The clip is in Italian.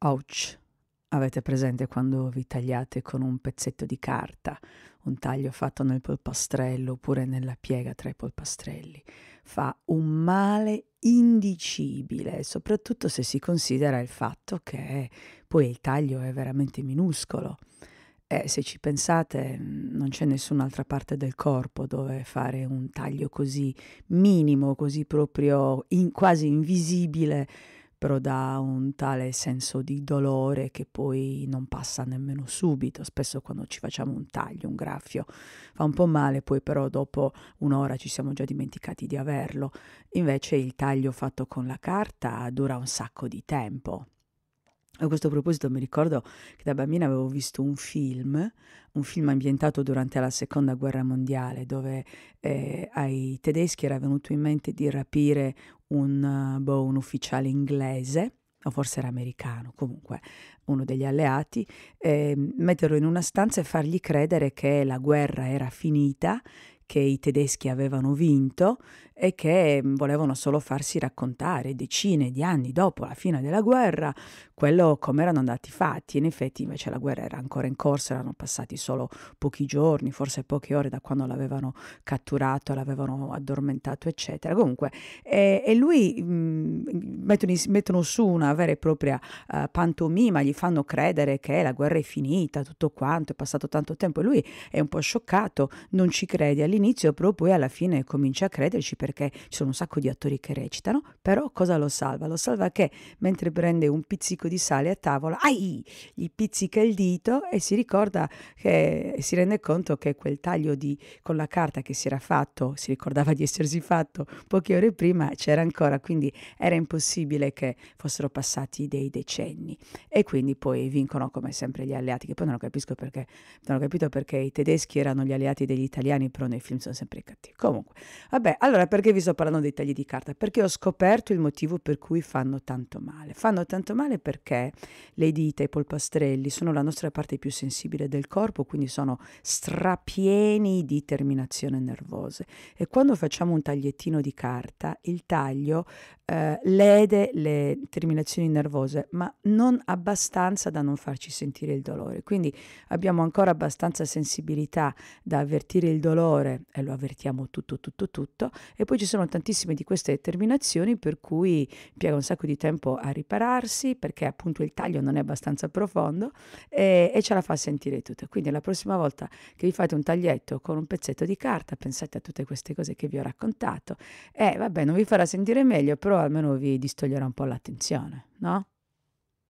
Ouch! Avete presente quando vi tagliate con un pezzetto di carta, un taglio fatto nel polpastrello oppure nella piega tra i polpastrelli? Fa un male indicibile, soprattutto se si considera il fatto che poi il taglio è veramente minuscolo. E eh, se ci pensate, mm, non c'è nessun'altra parte del corpo dove fare un taglio così minimo, così proprio in, quasi invisibile però dà un tale senso di dolore che poi non passa nemmeno subito. Spesso quando ci facciamo un taglio, un graffio, fa un po' male, poi però dopo un'ora ci siamo già dimenticati di averlo. Invece il taglio fatto con la carta dura un sacco di tempo. A questo proposito mi ricordo che da bambina avevo visto un film, un film ambientato durante la seconda guerra mondiale, dove eh, ai tedeschi era venuto in mente di rapire un, eh, boh, un ufficiale inglese o forse era americano, comunque uno degli alleati, eh, metterlo in una stanza e fargli credere che la guerra era finita che i tedeschi avevano vinto e che mm, volevano solo farsi raccontare decine di anni dopo la fine della guerra quello come erano andati fatti. In effetti invece la guerra era ancora in corso, erano passati solo pochi giorni, forse poche ore da quando l'avevano catturato, l'avevano addormentato, eccetera. Comunque, eh, e lui mh, mm, mettono, mettono, su una vera e propria eh, pantomima, gli fanno credere che la guerra è finita, tutto quanto, è passato tanto tempo e lui è un po' scioccato, non ci crede all'inizio all'inizio però poi alla fine comincia a crederci perché ci sono un sacco di attori che recitano, però cosa lo salva? Lo salva che mentre prende un pizzico di sale a tavola, ai, gli pizzica il dito e si ricorda che si rende conto che quel taglio di, con la carta che si era fatto, si ricordava di essersi fatto poche ore prima, c'era ancora, quindi era impossibile che fossero passati dei decenni. E quindi poi vincono come sempre gli alleati, che poi non lo capisco perché, non ho capito perché i tedeschi erano gli alleati degli italiani, però nei film sono sempre cattivi. Comunque, vabbè, allora perché vi sto parlando dei tagli di carta? Perché ho scoperto il motivo per cui fanno tanto male. Fanno tanto male perché le dita, i polpastrelli sono la nostra parte più sensibile del corpo, quindi sono strapieni di terminazione nervose. E quando facciamo un tagliettino di carta, il taglio eh, lede le terminazioni nervose, ma non abbastanza da non farci sentire il dolore. Quindi abbiamo ancora abbastanza sensibilità da avvertire il dolore e lo avvertiamo tutto, tutto, tutto, e poi ci sono tantissime di queste terminazioni per cui impiega un sacco di tempo a ripararsi perché appunto il taglio non è abbastanza profondo e, e ce la fa sentire tutta. Quindi la prossima volta che vi fate un taglietto con un pezzetto di carta, pensate a tutte queste cose che vi ho raccontato e eh, vabbè non vi farà sentire meglio, però almeno vi distoglierà un po' l'attenzione, no?